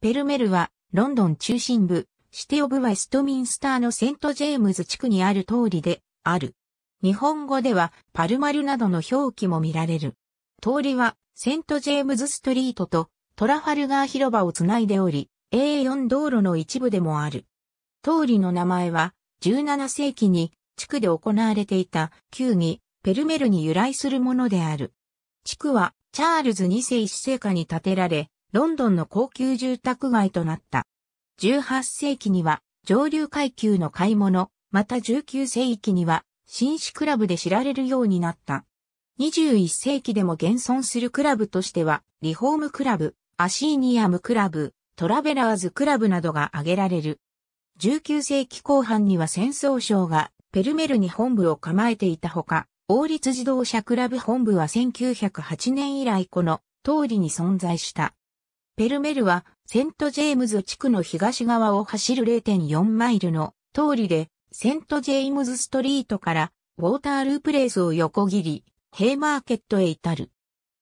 ペルメルは、ロンドン中心部、シテオブ・ウェストミンスターのセント・ジェームズ地区にある通りで、ある。日本語では、パルマルなどの表記も見られる。通りは、セント・ジェームズ・ストリートと、トラファルガー広場をつないでおり、A4 道路の一部でもある。通りの名前は、17世紀に、地区で行われていた、球技、ペルメルに由来するものである。地区は、チャールズ2世1世下に建てられ、ロンドンの高級住宅街となった。18世紀には上流階級の買い物、また19世紀には紳士クラブで知られるようになった。21世紀でも現存するクラブとしては、リフォームクラブ、アシーニアムクラブ、トラベラーズクラブなどが挙げられる。19世紀後半には戦争省がペルメルに本部を構えていたほか、王立自動車クラブ本部は1908年以来この通りに存在した。ペルメルはセントジェームズ地区の東側を走る0.4マイルの通りでセントジェームズストリートからウォーターループレースを横切り、ヘイマーケットへ至る。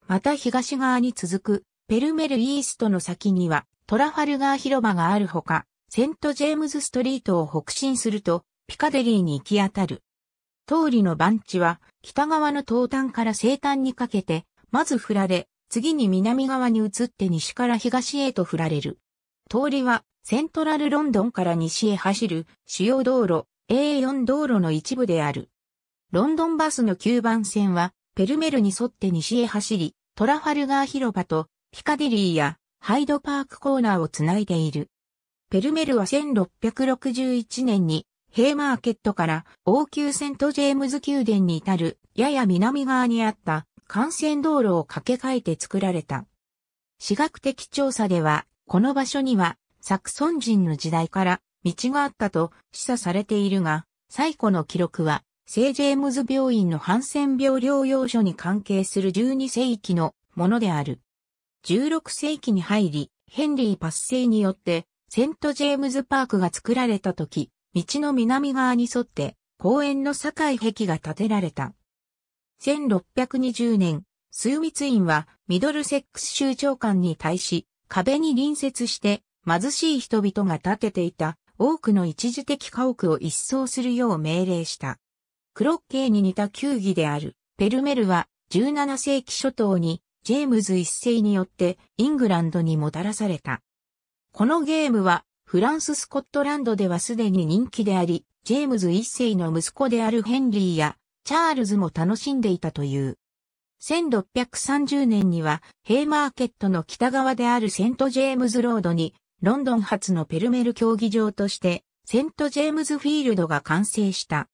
また東側に続くペルメルイーストの先にはトラファルガー広場があるほか、セントジェームズストリートを北進するとピカデリーに行き当たる。通りの番地は北側の東端から西端にかけて、まず振られ、次に南側に移って西から東へと振られる。通りはセントラルロンドンから西へ走る主要道路 A4 道路の一部である。ロンドンバスの9番線はペルメルに沿って西へ走り、トラファルガー広場とピカデリーやハイドパークコーナーをつないでいる。ペルメルは1661年にヘイマーケットから王宮セントジェームズ宮殿に至るやや南側にあった幹線道路を架け替えて作られた。史学的調査では、この場所にはサクソン人の時代から道があったと示唆されているが、最古の記録は、聖ジェームズ病院のハンセン病療養所に関係する12世紀のものである。16世紀に入り、ヘンリー・パッセイによって、セント・ジェームズ・パークが作られた時、道の南側に沿って、公園の境壁が建てられた。1620年、スミツインはミドルセックス州長官に対し、壁に隣接して貧しい人々が建てていた多くの一時的家屋を一掃するよう命令した。クロッケーに似た球技であるペルメルは17世紀初頭にジェームズ一世によってイングランドにもたらされた。このゲームはフランス・スコットランドではすでに人気であり、ジェームズ一世の息子であるヘンリーやチャールズも楽しんでいたという。1630年には、ヘイマーケットの北側であるセントジェームズロードに、ロンドン発のペルメル競技場として、セントジェームズフィールドが完成した。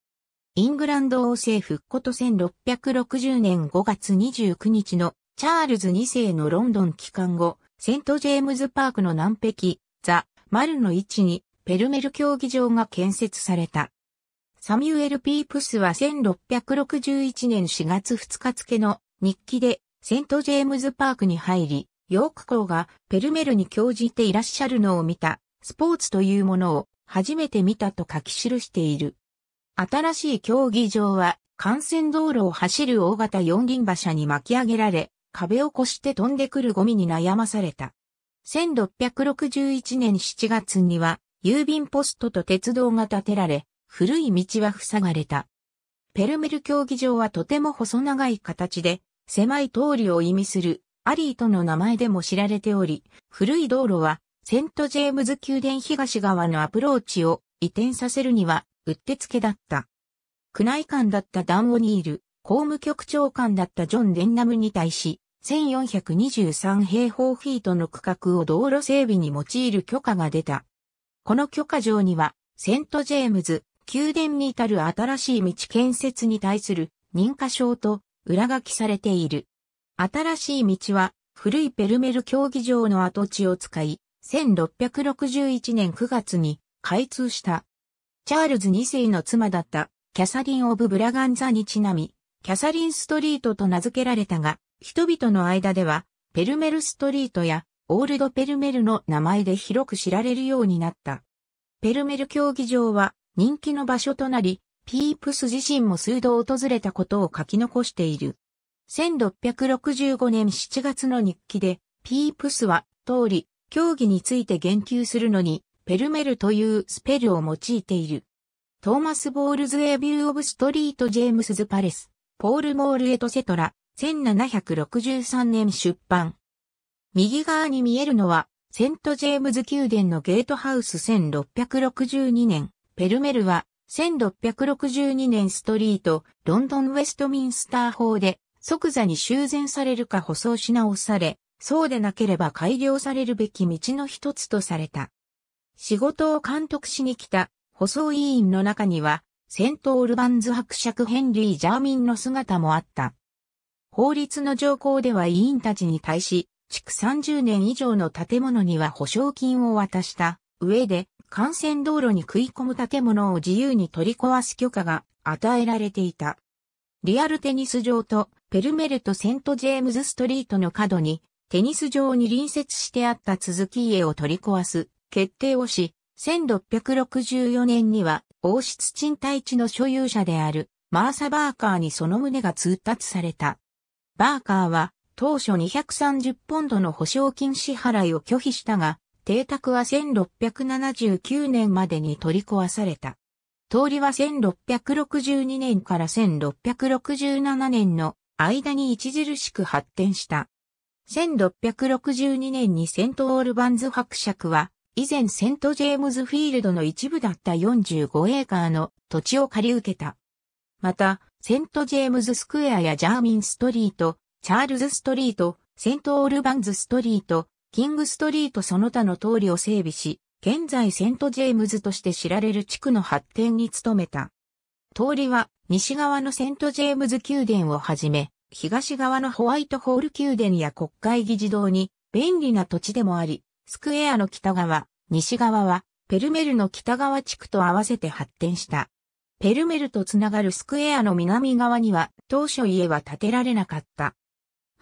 イングランド王政復古と1660年5月29日のチャールズ2世のロンドン帰還後、セントジェームズパークの南壁、ザ・マルの位置にペルメル競技場が建設された。サミュエル・ピープスは1661年4月2日付の日記でセント・ジェームズ・パークに入り、ヨーク校がペルメルに興じていらっしゃるのを見た、スポーツというものを初めて見たと書き記している。新しい競技場は幹線道路を走る大型四輪馬車に巻き上げられ、壁を越して飛んでくるゴミに悩まされた。1661年7月には郵便ポストと鉄道が建てられ、古い道は塞がれた。ペルメル競技場はとても細長い形で、狭い通りを意味するアリーとの名前でも知られており、古い道路はセントジェームズ宮殿東側のアプローチを移転させるにはうってつけだった。区内官だったダン・オニール、公務局長官だったジョン・デンナムに対し、1423平方フィートの区画を道路整備に用いる許可が出た。この許可状には、セントジェームズ、宮殿に至る新しい道建設に対する認可証と裏書きされている。新しい道は古いペルメル競技場の跡地を使い、1661年9月に開通した。チャールズ2世の妻だったキャサリン・オブ・ブラガンザにちなみ、キャサリンストリートと名付けられたが、人々の間では、ペルメルストリートやオールドペルメルの名前で広く知られるようになった。ペルメル競技場は人気の場所となり、ピープス自身も数度訪れたことを書き残している。1665年7月の日記で、ピープスは、通り、競技について言及するのに、ペルメルというスペルを用いている。トーマス・ボールズ・エビュー・オブ・ストリート・ジェームスズ・パレス、ポール・モール・エト・セトラ、1763年出版。右側に見えるのは、セント・ジェームズ宮殿のゲートハウス1662年、ペルメルは、1662年ストリート、ロンドンウェストミンスター法で、即座に修繕されるか舗装し直され、そうでなければ改良されるべき道の一つとされた。仕事を監督しに来た、舗装委員の中には、セントオルバンズ伯爵ヘンリー・ジャーミンの姿もあった。法律の条項では委員たちに対し、築30年以上の建物には保証金を渡した上で、幹線道路に食い込む建物を自由に取り壊す許可が与えられていた。リアルテニス場とペルメルト・セント・ジェームズ・ストリートの角にテニス場に隣接してあった続き家を取り壊す決定をし、1664年には王室賃貸地の所有者であるマーサ・バーカーにその旨が通達された。バーカーは当初230ポンドの保証金支払いを拒否したが、邸宅は1679年までに取り壊された。通りは1662年から1667年の間に著しく発展した。1662年にセントオールバンズ伯爵は、以前セントジェームズフィールドの一部だった45エーカーの土地を借り受けた。また、セントジェームズスクエアやジャーミンストリート、チャールズストリート、セントオールバンズストリート、キングストリートその他の通りを整備し、現在セントジェームズとして知られる地区の発展に努めた。通りは西側のセントジェームズ宮殿をはじめ、東側のホワイトホール宮殿や国会議事堂に便利な土地でもあり、スクエアの北側、西側はペルメルの北側地区と合わせて発展した。ペルメルとつながるスクエアの南側には当初家は建てられなかった。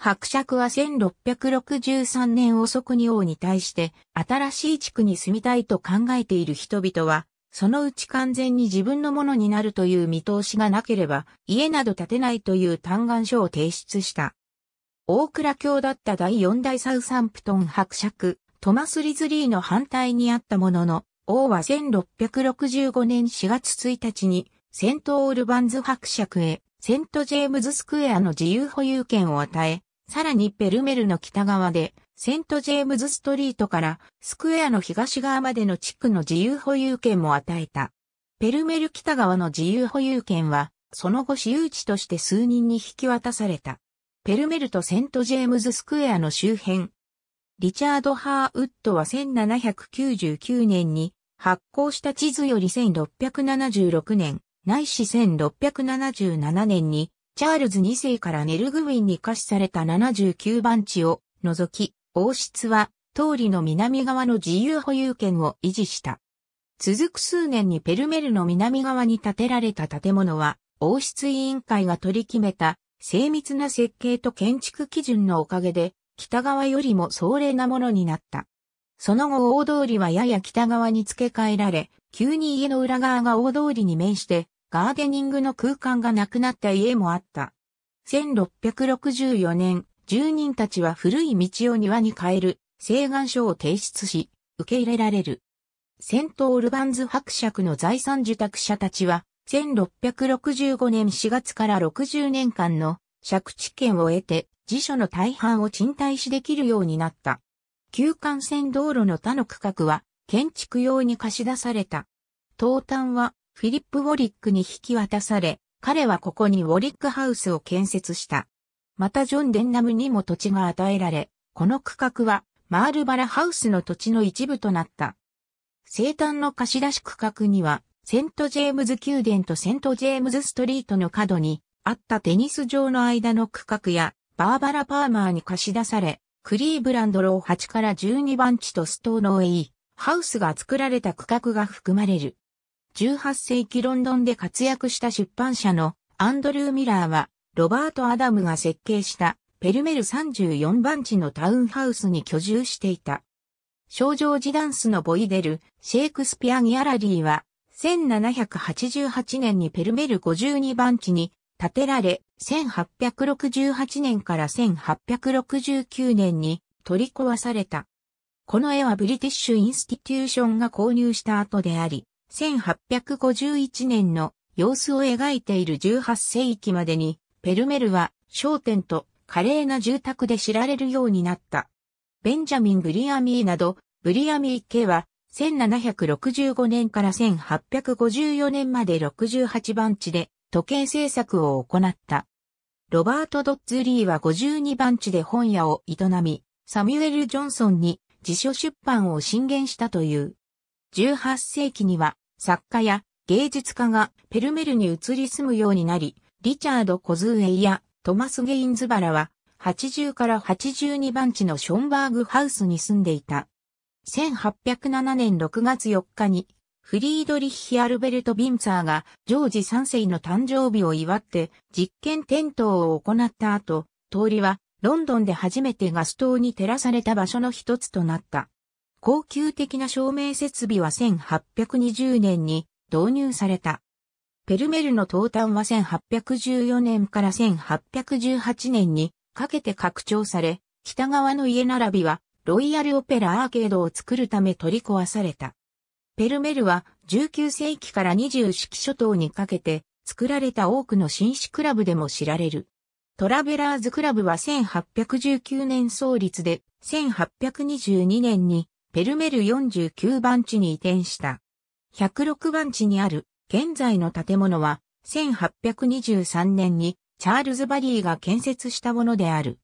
伯爵は1663年遅くに王に対して新しい地区に住みたいと考えている人々は、そのうち完全に自分のものになるという見通しがなければ、家など建てないという嘆願書を提出した。大倉卿だった第四代サウサンプトン伯爵、トマス・リズリーの反対にあったものの、王は1665年4月1日に、セント・オールバンズ伯爵へ、セント・ジェームズ・スクエアの自由保有権を与え、さらにペルメルの北側で、セントジェームズストリートからスクエアの東側までの地区の自由保有権も与えた。ペルメル北側の自由保有権は、その後私有地として数人に引き渡された。ペルメルとセントジェームズスクエアの周辺。リチャード・ハーウッドは1799年に発行した地図より1676年、ないし1677年にチャールズ2世からネルグウィンに貸しされた79番地を除き、王室は、通りの南側の自由保有権を維持した。続く数年にペルメルの南側に建てられた建物は、王室委員会が取り決めた精密な設計と建築基準のおかげで、北側よりも壮麗なものになった。その後大通りはやや北側に付け替えられ、急に家の裏側が大通りに面してガーデニングの空間がなくなった家もあった。1664年、住人たちは古い道を庭に変える、請願書を提出し、受け入れられる。セント・オルバンズ伯爵の財産受託者たちは、1665年4月から60年間の借地権を得て、辞書の大半を賃貸しできるようになった。旧幹線道路の他の区画は、建築用に貸し出された。東端は、フィリップ・ウォリックに引き渡され、彼はここにウォリックハウスを建設した。またジョン・デンナムにも土地が与えられ、この区画はマールバラハウスの土地の一部となった。生誕の貸し出し区画には、セント・ジェームズ宮殿とセント・ジェームズストリートの角にあったテニス場の間の区画や、バーバラ・パーマーに貸し出され、クリーブランドロー8から12番地とストーノウェイ、ハウスが作られた区画が含まれる。18世紀ロンドンで活躍した出版社のアンドルー・ミラーは、ロバート・アダムが設計したペルメル34番地のタウンハウスに居住していた。少女児ダンスのボイデル、シェイクスピア・ギャラリーは、1788年にペルメル52番地に建てられ、1868年から1869年に取り壊された。この絵はブリティッシュ・インスティテューションが購入した後であり、1851年の様子を描いている18世紀までに、ペルメルは商店と華麗な住宅で知られるようになった。ベンジャミン・ブリアミーなど、ブリアミー家は、1765年から1854年まで68番地で時計制作を行った。ロバート・ドッズ・リーは52番地で本屋を営み、サミュエル・ジョンソンに辞書出版を進言したという。18世紀には作家や芸術家がペルメルに移り住むようになり、リチャード・コズーエイやトマス・ゲインズバラは80から82番地のションバーグハウスに住んでいた。1807年6月4日にフリードリッヒ・アルベルト・ビンツァーがジョージ3世の誕生日を祝って実験点灯を行った後、通りはロンドンで初めてガス灯に照らされた場所の一つとなった。高級的な照明設備は1820年に導入された。ペルメルの東端は1814年から1818年にかけて拡張され、北側の家並びはロイヤルオペラアーケードを作るため取り壊された。ペルメルは19世紀から20世紀初頭にかけて作られた多くの紳士クラブでも知られる。トラベラーズクラブは1819年創立で1822年にペルメル49番地に移転した。106番地にある現在の建物は1823年にチャールズ・バリーが建設したものである。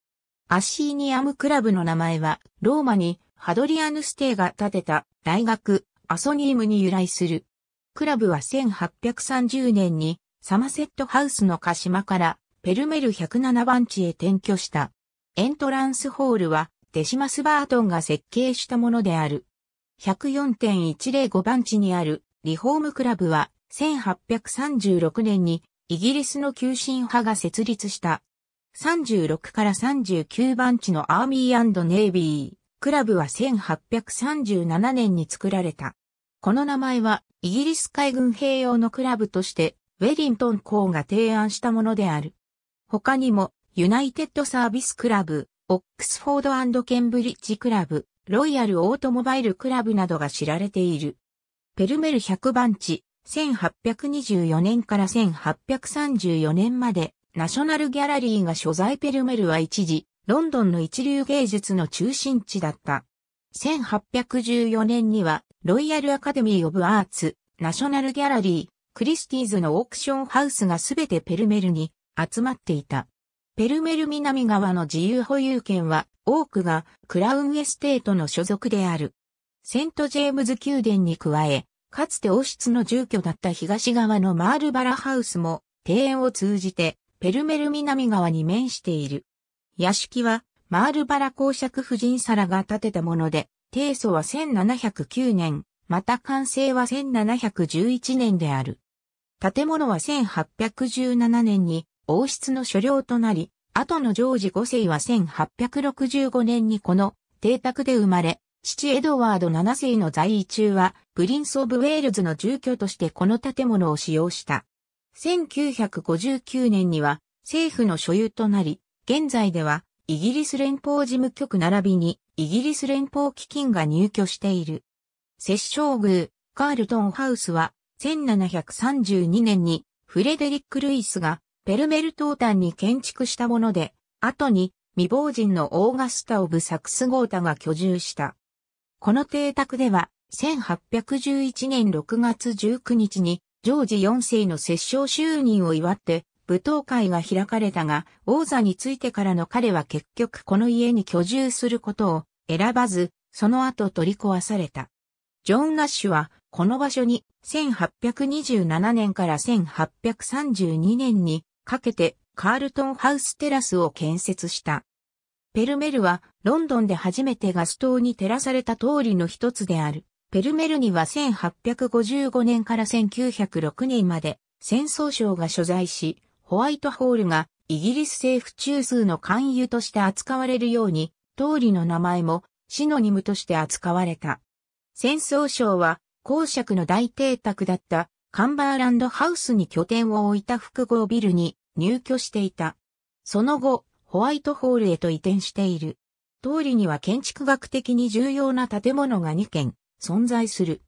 アッシーニアムクラブの名前はローマにハドリアヌステイが建てた大学アソニームに由来する。クラブは1830年にサマセットハウスの鹿島からペルメル107番地へ転居した。エントランスホールはデシマス・バートンが設計したものである。104.105番地にあるリフォームクラブは1836年にイギリスの急進派が設立した。36から39番地のアーミーネイビー、クラブは1837年に作られた。この名前はイギリス海軍兵用のクラブとしてウェリントン校が提案したものである。他にもユナイテッドサービスクラブ、オックスフォードケンブリッジクラブ、ロイヤルオートモバイルクラブなどが知られている。ペルメル100番地、1824年から1834年まで、ナショナルギャラリーが所在ペルメルは一時、ロンドンの一流芸術の中心地だった。1814年には、ロイヤルアカデミー・オブ・アーツ、ナショナルギャラリー、クリスティーズのオークションハウスがすべてペルメルに集まっていた。ペルメル南側の自由保有権は多くがクラウンエステートの所属である。セントジェームズ宮殿に加え、かつて王室の住居だった東側のマールバラハウスも庭園を通じてペルメル南側に面している。屋敷はマールバラ公爵夫人皿が建てたもので、提訴は1709年、また完成は1711年である。建物は1817年に王室の所領となり、後のジョージ5世は1865年にこの邸宅で生まれ、父エドワード7世の在位中は、プリンス・オブ・ウェールズの住居としてこの建物を使用した。1959年には政府の所有となり、現在ではイギリス連邦事務局並びにイギリス連邦基金が入居している。摂政宮、カールトンハウスは1732年にフレデリック・ルイスがペルメル東端に建築したもので、後に未亡人のオーガスタ・オブ・サクスゴータが居住した。この邸宅では、1811年6月19日に、ジョージ4世の摂政就任を祝って、舞踏会が開かれたが、王座についてからの彼は結局この家に居住することを選ばず、その後取り壊された。ジョン・ナッシュは、この場所に1827年から1832年にかけてカールトンハウステラスを建設した。ペルメルはロンドンで初めてガス灯に照らされた通りの一つである。ペルメルには1855年から1906年まで戦争省が所在し、ホワイトホールがイギリス政府中枢の勧誘として扱われるように、通りの名前もシノニムとして扱われた。戦争省は公爵の大邸宅だったカンバーランドハウスに拠点を置いた複合ビルに入居していた。その後、ホワイトホールへと移転している。通りには建築学的に重要な建物が2軒存在する。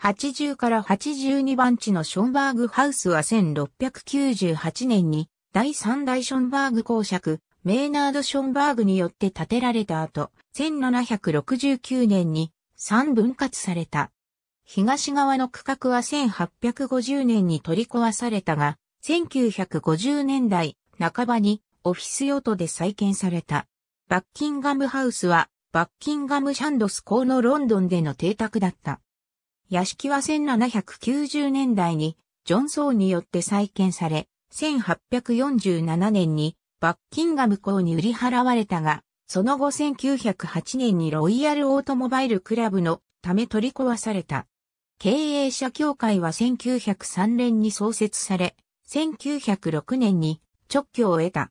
80から82番地のションバーグハウスは1698年に第3代ションバーグ公爵、メーナード・ションバーグによって建てられた後、1769年に3分割された。東側の区画は1850年に取り壊されたが、1950年代半ばにオフィス用途で再建された。バッキンガムハウスはバッキンガムシャンドス校のロンドンでの邸宅だった。屋敷は1790年代にジョンソーによって再建され、1847年にバッキンガム校に売り払われたが、その後1908年にロイヤルオートモバイルクラブのため取り壊された。経営者協会は1903年に創設され、1906年に直居を得た。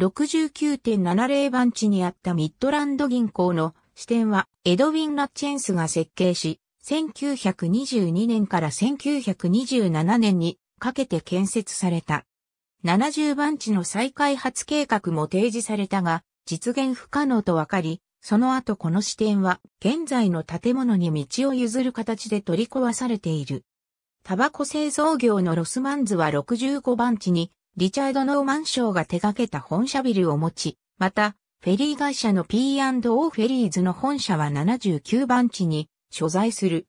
69.70番地にあったミッドランド銀行の支店はエドウィン・ラッチェンスが設計し、1922年から1927年にかけて建設された。70番地の再開発計画も提示されたが、実現不可能と分かり、その後この支店は現在の建物に道を譲る形で取り壊されている。タバコ製造業のロスマンズは65番地にリチャード・ノーマン賞が手掛けた本社ビルを持ち、また、フェリー会社の P&O フェリーズの本社は79番地に所在する。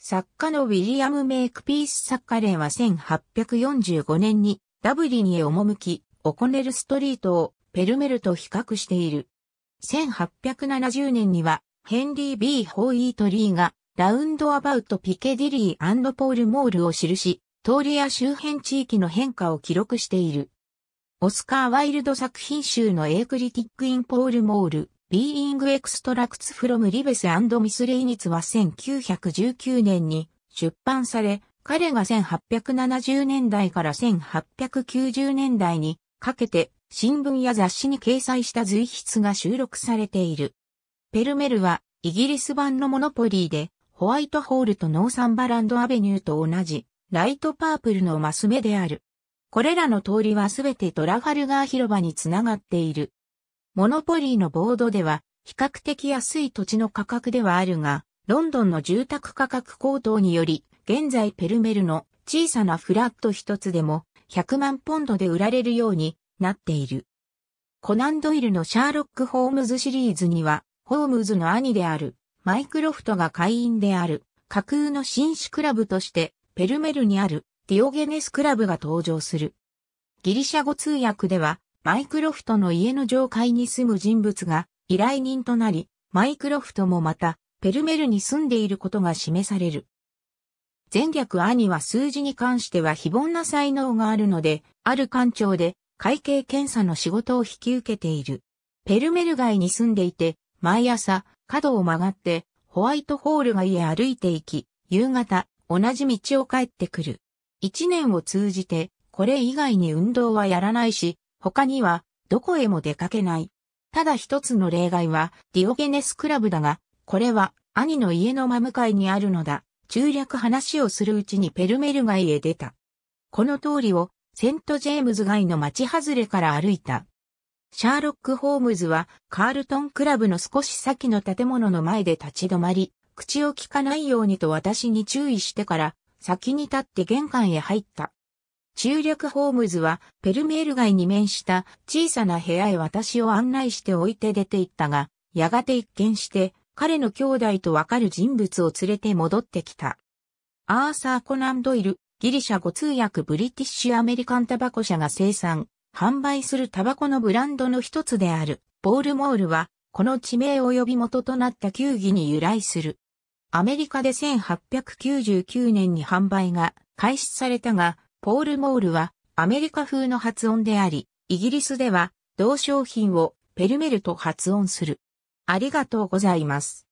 作家のウィリアム・メイクピース作家連は1845年にダブリンへ赴き、オコネルストリートをペルメルと比較している。1870年には、ヘンリー・ B・ ホーイートリーが、ラウンドアバウト・ピケディリーポール・モールを記し、通りや周辺地域の変化を記録している。オスカー・ワイルド作品集のエクリティック・イン・ポール・モール、ビーイング・エクストラクツ・フロム・リベス・ミス・レイニツは1919年に出版され、彼が1870年代から1890年代にかけて新聞や雑誌に掲載した随筆が収録されている。ペルメルはイギリス版のモノポリーでホワイトホールとノーサンバランドアベニューと同じライトパープルのマス目である。これらの通りはすべてトラファルガー広場につながっている。モノポリーのボードでは比較的安い土地の価格ではあるが、ロンドンの住宅価格高騰により、現在ペルメルの小さなフラット一つでも100万ポンドで売られるようになっている。コナンドイルのシャーロック・ホームズシリーズには、ホームズの兄である、マイクロフトが会員である、架空の紳士クラブとして、ペルメルにある、ディオゲネスクラブが登場する。ギリシャ語通訳では、マイクロフトの家の上階に住む人物が依頼人となり、マイクロフトもまた、ペルメルに住んでいることが示される。前略兄は数字に関しては非凡な才能があるので、ある官庁で会計検査の仕事を引き受けている。ペルメル街に住んでいて、毎朝、角を曲がって、ホワイトホール街へ歩いて行き、夕方、同じ道を帰ってくる。一年を通じて、これ以外に運動はやらないし、他には、どこへも出かけない。ただ一つの例外は、ディオゲネスクラブだが、これは、兄の家の真向かいにあるのだ。中略話をするうちにペルメル街へ出た。この通りをセントジェームズ街の町外れから歩いた。シャーロック・ホームズはカールトンクラブの少し先の建物の前で立ち止まり、口を聞かないようにと私に注意してから先に立って玄関へ入った。中略ホームズはペルメール街に面した小さな部屋へ私を案内しておいて出て行ったが、やがて一見して彼の兄弟とわかる人物を連れて戻ってきた。アーサー・コナン・ドイルギリシャ語通訳ブリティッシュアメリカンタバコ社が生産、販売するタバコのブランドの一つである、ボールモールは、この地名及び元となった球技に由来する。アメリカで1899年に販売が開始されたが、ポールモールはアメリカ風の発音であり、イギリスでは同商品をペルメルと発音する。ありがとうございます。